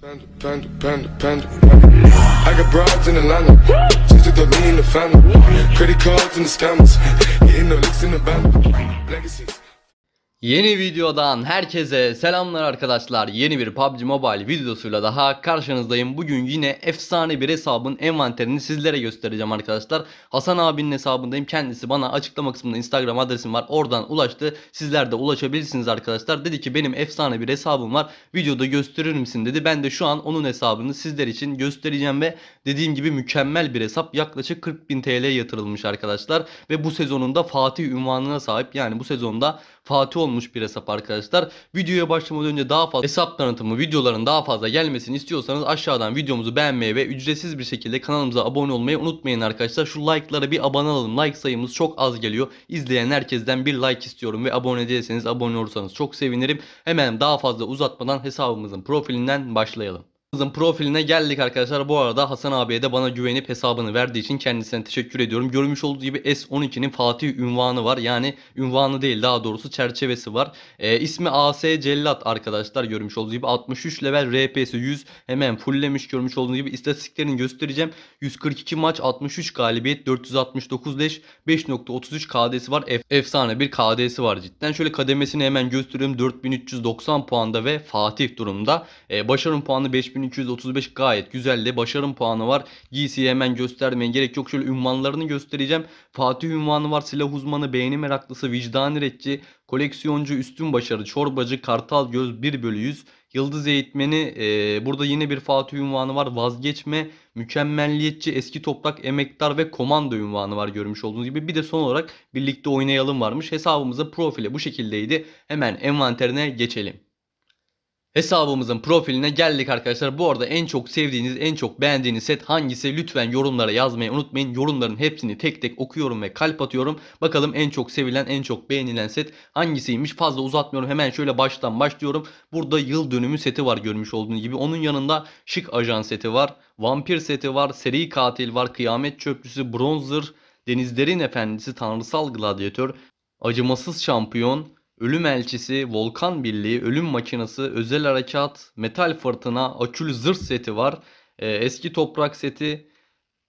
Panda, panda, panda, panda. I got broads in Atlanta. Just to the me in the family. Credit cards and the scammers. Getting the licks in the band. Legacies. Yeni videodan herkese selamlar arkadaşlar. Yeni bir PUBG Mobile videosuyla daha karşınızdayım. Bugün yine efsane bir hesabın envanterini sizlere göstereceğim arkadaşlar. Hasan abinin hesabındayım. Kendisi bana açıklama kısmında Instagram adresim var. Oradan ulaştı. Sizler de ulaşabilirsiniz arkadaşlar. Dedi ki benim efsane bir hesabım var. Videoda gösterir misin dedi. Ben de şu an onun hesabını sizler için göstereceğim ve dediğim gibi mükemmel bir hesap. Yaklaşık 40.000 TL yatırılmış arkadaşlar. Ve bu sezonunda Fatih ünvanına sahip. Yani bu sezonda Fatih olmuş bir hesap arkadaşlar. Videoya başlamadan önce daha fazla hesap tanıtımı videoların daha fazla gelmesini istiyorsanız aşağıdan videomuzu beğenmeyi ve ücretsiz bir şekilde kanalımıza abone olmayı unutmayın arkadaşlar. Şu like'lara bir abone alalım. Like sayımız çok az geliyor. İzleyen herkesten bir like istiyorum ve abone değilseniz abone olursanız çok sevinirim. Hemen daha fazla uzatmadan hesabımızın profilinden başlayalım. Kızın profiline geldik arkadaşlar. Bu arada Hasan abiye de bana güvenip hesabını verdiği için kendisine teşekkür ediyorum. Görmüş olduğu gibi S12'nin Fatih ünvanı var. Yani ünvanı değil daha doğrusu çerçevesi var. E, ismi AS Cellat arkadaşlar görmüş olduğu gibi. 63 level RP'si 100 hemen fulllemiş görmüş olduğu gibi. istatistiklerini göstereceğim. 142 maç 63 galibiyet 469 leş 5.33 KD'si var. Ef efsane bir KD'si var cidden. Şöyle kademesini hemen gösteriyorum. 4390 puanda ve Fatih durumda. E, ee, başarım puanı 5000 3235 gayet güzel de başarım puanı var. GC'yi hemen göstermeye gerek yok. Şöyle ünvanlarını göstereceğim. Fatih ünvanı var. Silah uzmanı, beğeni meraklısı, vicdan retçi, koleksiyoncu, üstün başarı, çorbacı, kartal göz 1 bölü 100. Yıldız eğitmeni e, burada yine bir Fatih ünvanı var. Vazgeçme, mükemmelliyetçi, eski toprak, emektar ve komando ünvanı var görmüş olduğunuz gibi. Bir de son olarak birlikte oynayalım varmış. Hesabımıza profili bu şekildeydi. Hemen envanterine geçelim. Hesabımızın profiline geldik arkadaşlar. Bu arada en çok sevdiğiniz, en çok beğendiğiniz set hangisi? Lütfen yorumlara yazmayı unutmayın. Yorumların hepsini tek tek okuyorum ve kalp atıyorum. Bakalım en çok sevilen, en çok beğenilen set hangisiymiş? Fazla uzatmıyorum. Hemen şöyle baştan başlıyorum. Burada yıl dönümü seti var görmüş olduğunuz gibi. Onun yanında şık ajan seti var. Vampir seti var. Seri katil var. Kıyamet çöplüsü, bronzer, denizlerin efendisi, tanrısal gladyatör, acımasız şampiyon, Ölüm Elçisi, Volkan Birliği, Ölüm Makinası, Özel Harekat, Metal Fırtına, Akül Zırh seti var. E, eski Toprak seti,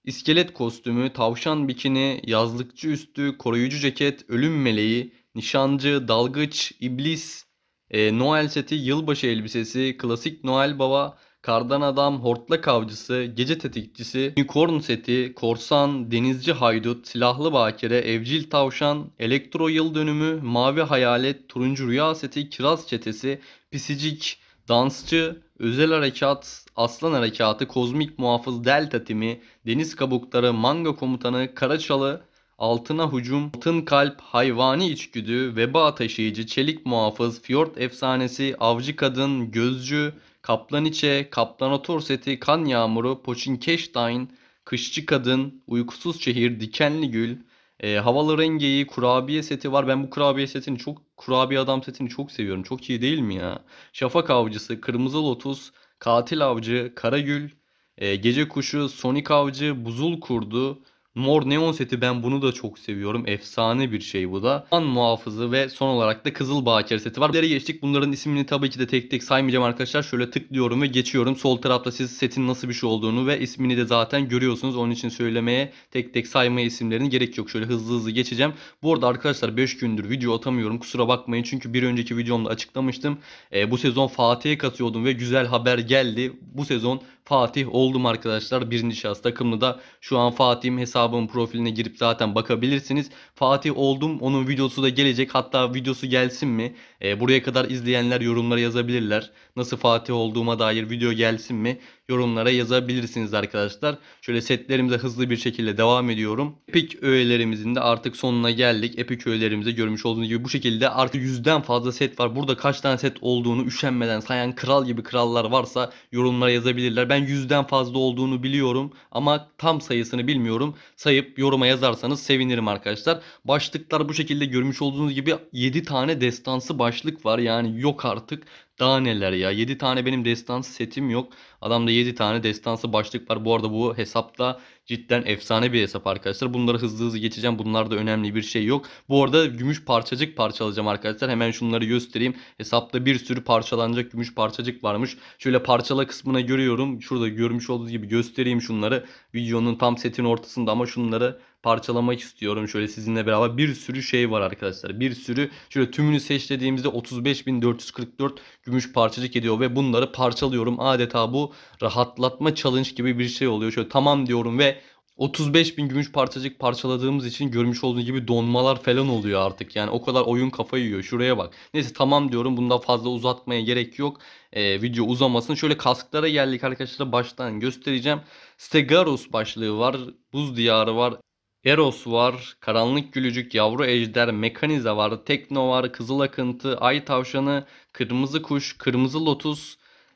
iskelet kostümü, tavşan bikini, yazlıkçı üstü, koruyucu ceket, ölüm meleği, nişancı, dalgıç, iblis, e, Noel seti, yılbaşı elbisesi, klasik Noel baba, Kardan Adam, Hortlak Avcısı, Gece Tetikçisi, Unicorn Seti, Korsan, Denizci Haydut, Silahlı Bakire, Evcil Tavşan, Elektro Yıl Dönümü, Mavi Hayalet, Turuncu Rüya Seti, Kiraz Çetesi, Pisicik, Dansçı, Özel Harekat, Aslan Harekatı, Kozmik Muhafız Delta Timi, Deniz Kabukları, Manga Komutanı, Karaçalı, Altına Hücum, Altın Kalp, Hayvani İçgüdü, Veba Taşıyıcı, Çelik Muhafız, Fiord Efsanesi, Avcı Kadın, Gözcü, Kaplaniçe, Kaplan seti, Kan Yağmuru, Poçinkeştayn, Kışçı Kadın, Uykusuz Şehir, Dikenli Gül, e, Havalı Rengeyi, Kurabiye seti var. Ben bu kurabiye setini çok, Kurabiye Adam setini çok seviyorum. Çok iyi değil mi ya? Şafak Avcısı, Kırmızı Lotus, Katil Avcı, Karagül, e, Gece Kuşu, Sonic Avcı, Buzul Kurdu, Mor neon seti ben bunu da çok seviyorum. Efsane bir şey bu da. An muhafızı ve son olarak da Kızıl Bahçeli seti var. Bunlara geçtik. Bunların ismini tabii ki de tek tek saymayacağım arkadaşlar. Şöyle tıklıyorum ve geçiyorum. Sol tarafta siz setin nasıl bir şey olduğunu ve ismini de zaten görüyorsunuz. Onun için söylemeye tek tek saymaya isimlerini gerek yok. Şöyle hızlı hızlı geçeceğim. Bu arada arkadaşlar 5 gündür video atamıyorum. Kusura bakmayın. Çünkü bir önceki videomda açıklamıştım. E, bu sezon Fatih'e katıyordum ve güzel haber geldi. Bu sezon Fatih oldum arkadaşlar. Birinci şahıs takımlı da şu an Fatih'im hesabımın profiline girip zaten bakabilirsiniz. Fatih oldum. Onun videosu da gelecek. Hatta videosu gelsin mi? E, buraya kadar izleyenler yorumlara yazabilirler. Nasıl Fatih olduğuma dair video gelsin mi? yorumlara yazabilirsiniz arkadaşlar. Şöyle setlerimize hızlı bir şekilde devam ediyorum. Epic öğelerimizin de artık sonuna geldik. Epic öğelerimizi görmüş olduğunuz gibi bu şekilde artık yüzden fazla set var. Burada kaç tane set olduğunu üşenmeden sayan kral gibi krallar varsa yorumlara yazabilirler. Ben yüzden fazla olduğunu biliyorum ama tam sayısını bilmiyorum. Sayıp yoruma yazarsanız sevinirim arkadaşlar. Başlıklar bu şekilde görmüş olduğunuz gibi 7 tane destansı başlık var. Yani yok artık. Daha neler ya. 7 tane benim destans setim yok. Adamda 7 tane destansı başlık var. Bu arada bu hesapta Cidden efsane bir hesap arkadaşlar. Bunları hızlı hızlı geçeceğim. Bunlarda önemli bir şey yok. Bu arada gümüş parçacık parçalayacağım arkadaşlar. Hemen şunları göstereyim. Hesapta bir sürü parçalanacak gümüş parçacık varmış. Şöyle parçala kısmına görüyorum. Şurada görmüş olduğunuz gibi göstereyim şunları. Videonun tam setin ortasında ama şunları parçalamak istiyorum. Şöyle sizinle beraber bir sürü şey var arkadaşlar. Bir sürü şöyle tümünü seçlediğimizde 35.444 gümüş parçacık ediyor ve bunları parçalıyorum. Adeta bu rahatlatma challenge gibi bir şey oluyor. Şöyle tamam diyorum ve 35 bin gümüş parçacık parçaladığımız için görmüş olduğunuz gibi donmalar falan oluyor artık. Yani o kadar oyun kafayı yiyor. Şuraya bak. Neyse tamam diyorum. Bundan fazla uzatmaya gerek yok. Ee, video uzamasın. Şöyle kasklara geldik arkadaşlar. Baştan göstereceğim. Stegaros başlığı var. Buz diyarı var. Eros var, Karanlık Gülücük, Yavru Ejder, Mekaniza var, Tekno var, Kızıl Akıntı, Ay Tavşanı, Kırmızı Kuş, Kırmızı Lotus,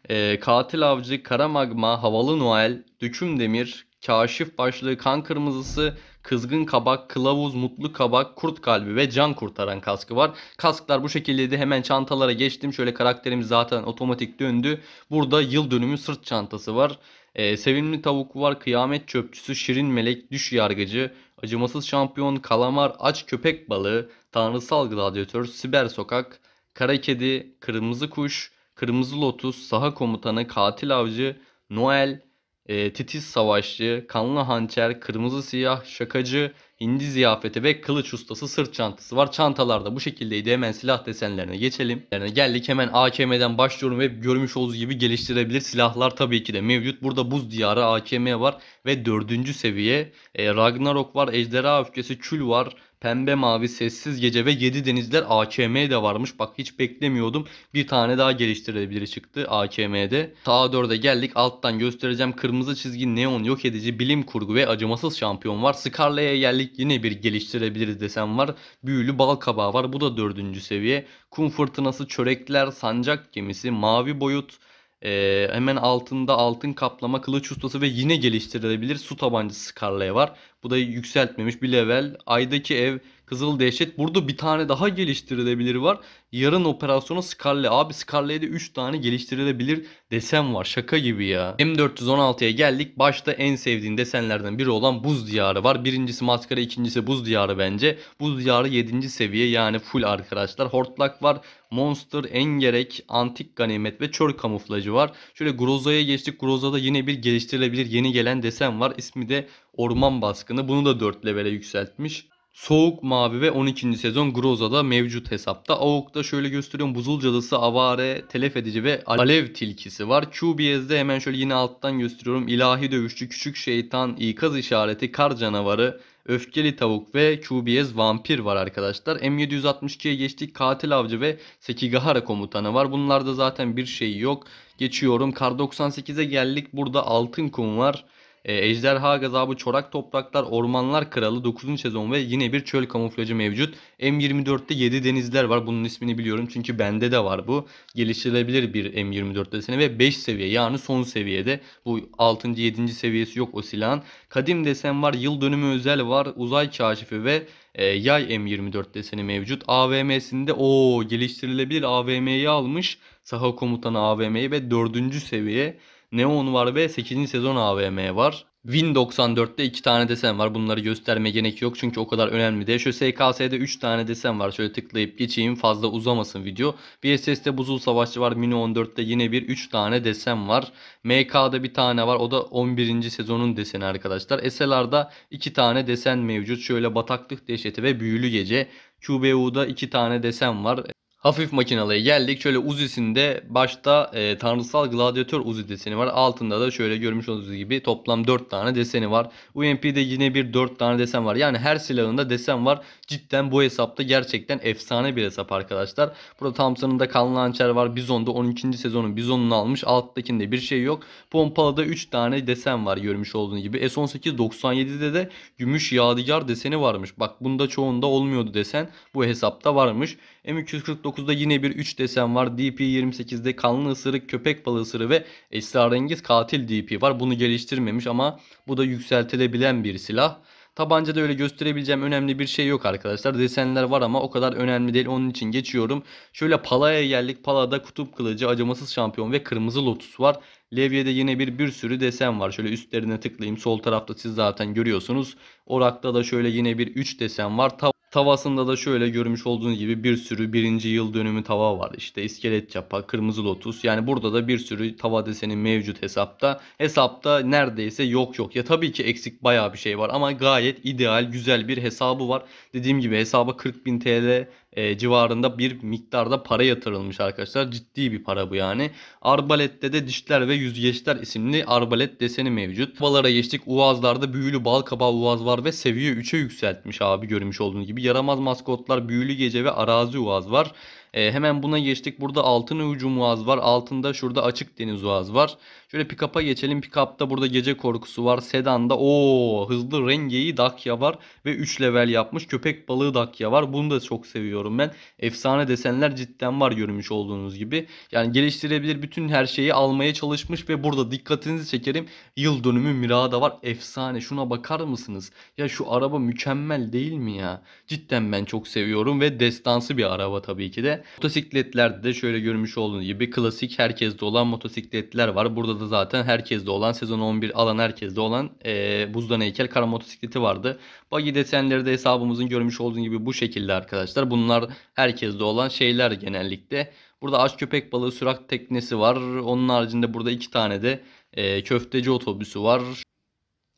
e, Katil Avcı, Kara Magma, Havalı Noel, Döküm Demir, kaşif başlığı, kan kırmızısı, kızgın kabak, kılavuz, mutlu kabak, kurt kalbi ve can kurtaran kaskı var. Kasklar bu şekildeydi. Hemen çantalara geçtim. Şöyle karakterimiz zaten otomatik döndü. Burada yıl dönümü sırt çantası var. Ee, sevimli tavuk var, kıyamet çöpçüsü, şirin melek, düş yargıcı, acımasız şampiyon, kalamar, aç köpek balığı, tanrısal gladyatör, siber sokak, kara kedi, kırmızı kuş, kırmızı lotus, saha komutanı, katil avcı, Noel, e, titiz savaşçı, kanlı hançer, kırmızı siyah, şakacı, hindi ziyafeti ve kılıç ustası sırt çantası var. Çantalarda bu şekildeydi. Hemen silah desenlerine geçelim. Yani geldik hemen AKM'den başlıyorum ve görmüş olduğunuz gibi geliştirebilir silahlar tabii ki de mevcut. Burada buz diyarı AKM var ve dördüncü seviye. E, Ragnarok var, ejderha öfkesi, kül var, Pembe mavi sessiz gece ve 7 denizler AKM'de varmış. Bak hiç beklemiyordum. Bir tane daha geliştirilebilir çıktı AKM'de. Sağa 4'e geldik. Alttan göstereceğim. Kırmızı çizgi neon yok edici bilim kurgu ve acımasız şampiyon var. Scarlet'e geldik. Yine bir geliştirebiliriz desen var. Büyülü bal kabağı var. Bu da 4. seviye. Kum fırtınası, çörekler, sancak gemisi, mavi boyut, ee, hemen altında altın kaplama kılıç ustası ve yine geliştirilebilir su tabancası Scarlet var. Bu da yükseltmemiş bir level. Aydaki ev Kızıl Dehşet. Burada bir tane daha geliştirilebilir var. Yarın operasyonu Scarlet. Abi Scarlet'de 3 tane geliştirilebilir desen var. Şaka gibi ya. M416'ya geldik. Başta en sevdiğin desenlerden biri olan Buz Diyarı var. Birincisi maskara, ikincisi Buz Diyarı bence. Buz Diyarı 7. seviye yani full arkadaşlar. Hortlak var. Monster, Engerek, Antik Ganimet ve Çöl Kamuflajı var. Şöyle Groza'ya geçtik. Groza'da yine bir geliştirilebilir yeni gelen desen var. İsmi de Orman Baskını. Bunu da 4 levele yükseltmiş. Soğuk Mavi ve 12. sezon Groza'da mevcut hesapta. Avuk'ta şöyle gösteriyorum. Buzul cadısı, avare, telef edici ve alev tilkisi var. QBS'de hemen şöyle yine alttan gösteriyorum. İlahi dövüşçü, küçük şeytan, ikaz işareti, kar canavarı, öfkeli tavuk ve QBS vampir var arkadaşlar. M762'ye geçtik. Katil avcı ve Sekigahara komutanı var. Bunlarda zaten bir şey yok. Geçiyorum. Kar 98'e geldik. Burada altın kum var. E, Ejderha Gazabı, Çorak Topraklar, Ormanlar Kralı 9. sezon ve yine bir çöl kamuflajı mevcut. M24'te 7 denizler var. Bunun ismini biliyorum çünkü bende de var bu. Geliştirilebilir bir M24 deseni ve 5 seviye yani son seviyede. Bu 6. 7. seviyesi yok o silahın. Kadim desen var, yıl dönümü özel var, uzay kaşifi ve e, yay M24 deseni mevcut. AVM'sinde o geliştirilebilir AVM'yi almış. Saha komutanı AVM'yi ve 4. seviye Neon var ve 8. sezon AVM var. Win 94'te 2 tane desen var. Bunları gösterme gerek yok çünkü o kadar önemli değil. Şöyle SKS'de 3 tane desen var. Şöyle tıklayıp geçeyim fazla uzamasın video. VSS'de Buzul Savaşçı var. Mini 14'te yine bir 3 tane desen var. MK'da bir tane var. O da 11. sezonun deseni arkadaşlar. SLR'da 2 tane desen mevcut. Şöyle Bataklık Dehşeti ve Büyülü Gece. QBU'da 2 tane desen var. Hafif makinalıya geldik. Şöyle Uzi'sinde başta e, tanrısal gladyatör Uzi deseni var. Altında da şöyle görmüş olduğunuz gibi toplam 4 tane deseni var. UMP'de yine bir 4 tane desen var. Yani her silahında desen var. Cidden bu hesapta gerçekten efsane bir hesap arkadaşlar. Burada Thompson'ın da kanlı hançer var. Bizon'da 12. sezonun Bizon'unu almış. Alttakinde bir şey yok. Pompalı'da 3 tane desen var görmüş olduğunuz gibi. S18 97'de de gümüş yadigar deseni varmış. Bak bunda çoğunda olmuyordu desen. Bu hesapta varmış. M249 19'da yine bir 3 desen var. DP28'de kanlı ısırık, köpek balığı ısırığı ve esrarengiz katil DP var. Bunu geliştirmemiş ama bu da yükseltilebilen bir silah. Tabancada öyle gösterebileceğim önemli bir şey yok arkadaşlar. Desenler var ama o kadar önemli değil. Onun için geçiyorum. Şöyle Pala'ya geldik. Pala'da kutup kılıcı, acımasız şampiyon ve kırmızı lotus var. Levye'de yine bir bir sürü desen var. Şöyle üstlerine tıklayayım. Sol tarafta siz zaten görüyorsunuz. Orak'ta da şöyle yine bir 3 desen var. Tav Tavasında da şöyle görmüş olduğunuz gibi bir sürü birinci yıl dönümü tava var. İşte iskelet çapa, kırmızı lotus. Yani burada da bir sürü tava deseni mevcut hesapta. Hesapta neredeyse yok yok. Ya tabii ki eksik bayağı bir şey var ama gayet ideal, güzel bir hesabı var. Dediğim gibi hesaba 40.000 TL e, civarında bir miktarda para yatırılmış arkadaşlar. Ciddi bir para bu yani. Arbalette de dişler ve yüzgeçler isimli arbalet deseni mevcut. Balara geçtik. Uazlarda büyülü bal kabağı uaz var ve seviye 3'e yükseltmiş abi görmüş olduğunuz gibi. Yaramaz maskotlar büyülü gece ve arazi uaz var. E, hemen buna geçtik. Burada altın ucu boğaz var. Altında şurada açık deniz boğaz var. Şöyle pick-up'a geçelim. Pick-up'ta burada gece korkusu var. Sedan'da o hızlı rengeyi Dakya var. Ve 3 level yapmış. Köpek balığı Dakya var. Bunu da çok seviyorum ben. Efsane desenler cidden var görmüş olduğunuz gibi. Yani geliştirebilir bütün her şeyi almaya çalışmış ve burada dikkatinizi çekerim. Yıl dönümü Mirada var. Efsane. Şuna bakar mısınız? Ya şu araba mükemmel değil mi ya? Cidden ben çok seviyorum ve destansı bir araba tabii ki de. Motosikletlerde de şöyle görmüş olduğunuz gibi klasik herkeste olan motosikletler var. Burada da zaten herkeste olan sezon 11 alan herkeste olan e, buzdan heykel kara motosikleti vardı. Buggy desenleri de hesabımızın görmüş olduğu gibi bu şekilde arkadaşlar. Bunlar herkeste olan şeyler genellikle. Burada aç köpek balığı sürat teknesi var. Onun haricinde burada iki tane de e, köfteci otobüsü var.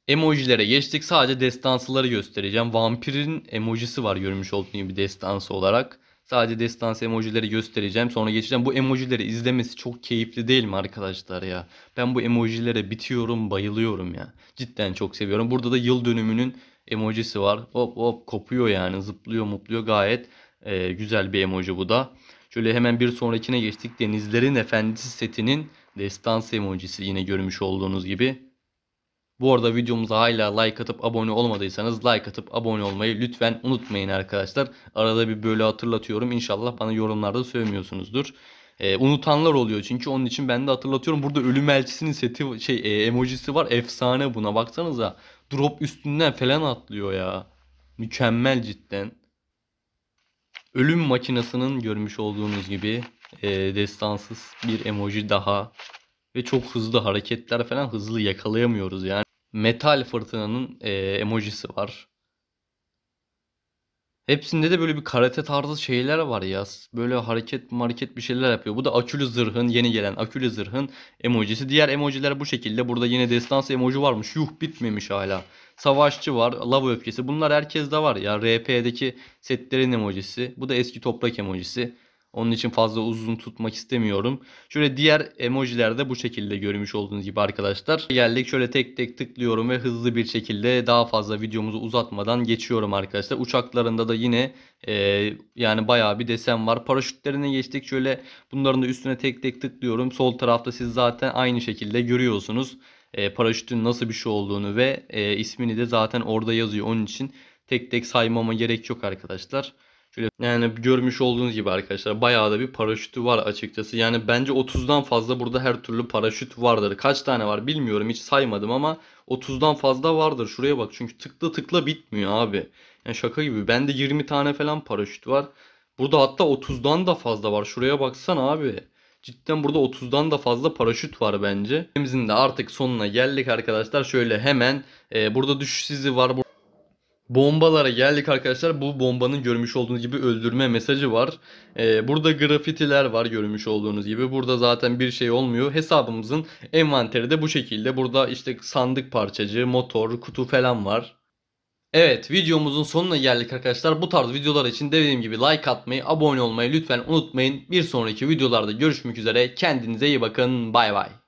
Emojilere geçtik. Sadece destansıları göstereceğim. Vampirin emojisi var görmüş olduğunuz gibi destansı olarak. Sadece destans emojileri göstereceğim. Sonra geçeceğim. Bu emojileri izlemesi çok keyifli değil mi arkadaşlar ya? Ben bu emojilere bitiyorum, bayılıyorum ya. Cidden çok seviyorum. Burada da yıl dönümünün emojisi var. Hop hop kopuyor yani. Zıplıyor, mutluyor. Gayet e, güzel bir emoji bu da. Şöyle hemen bir sonrakine geçtik. Denizlerin Efendisi setinin destans emojisi yine görmüş olduğunuz gibi. Bu arada videomuza hala like atıp abone olmadıysanız like atıp abone olmayı lütfen unutmayın arkadaşlar. Arada bir böyle hatırlatıyorum. İnşallah bana yorumlarda söylemiyorsunuzdur. E, ee, unutanlar oluyor çünkü onun için ben de hatırlatıyorum. Burada ölüm elçisinin seti şey e, emojisi var. Efsane buna baksanıza. Drop üstünden falan atlıyor ya. Mükemmel cidden. Ölüm makinesinin görmüş olduğunuz gibi e, destansız bir emoji daha ve çok hızlı hareketler falan hızlı yakalayamıyoruz yani metal fırtınanın e, emojisi var. Hepsinde de böyle bir karate tarzı şeyler var ya. Böyle hareket market bir şeyler yapıyor. Bu da akülü zırhın yeni gelen akülü zırhın emojisi. Diğer emojiler bu şekilde. Burada yine destansı emoji varmış. Yuh bitmemiş hala. Savaşçı var. Lava öfkesi. Bunlar herkes de var ya. RP'deki setlerin emojisi. Bu da eski toprak emojisi. Onun için fazla uzun tutmak istemiyorum. Şöyle diğer emojilerde bu şekilde görmüş olduğunuz gibi arkadaşlar. Geldik şöyle tek tek tıklıyorum ve hızlı bir şekilde daha fazla videomuzu uzatmadan geçiyorum arkadaşlar. Uçaklarında da yine e, yani baya bir desen var. Paraşütlerine geçtik. Şöyle bunların da üstüne tek tek tıklıyorum. Sol tarafta siz zaten aynı şekilde görüyorsunuz. E, paraşütün nasıl bir şey olduğunu ve e, ismini de zaten orada yazıyor. Onun için tek tek saymama gerek yok arkadaşlar. Şöyle yani görmüş olduğunuz gibi arkadaşlar bayağı da bir paraşütü var açıkçası. Yani bence 30'dan fazla burada her türlü paraşüt vardır. Kaç tane var bilmiyorum hiç saymadım ama 30'dan fazla vardır. Şuraya bak çünkü tıkla tıkla bitmiyor abi. Yani şaka gibi. Bende 20 tane falan paraşüt var. Burada hatta 30'dan da fazla var. Şuraya baksana abi. Cidden burada 30'dan da fazla paraşüt var bence. Hemizin de artık sonuna geldik arkadaşlar. Şöyle hemen e, burada düşüş sizi var. Bombalara geldik arkadaşlar. Bu bombanın görmüş olduğunuz gibi öldürme mesajı var. Ee, burada grafitiler var görmüş olduğunuz gibi. Burada zaten bir şey olmuyor. Hesabımızın envanteri de bu şekilde. Burada işte sandık parçacı, motor, kutu falan var. Evet videomuzun sonuna geldik arkadaşlar. Bu tarz videolar için dediğim gibi like atmayı, abone olmayı lütfen unutmayın. Bir sonraki videolarda görüşmek üzere. Kendinize iyi bakın. Bay bay.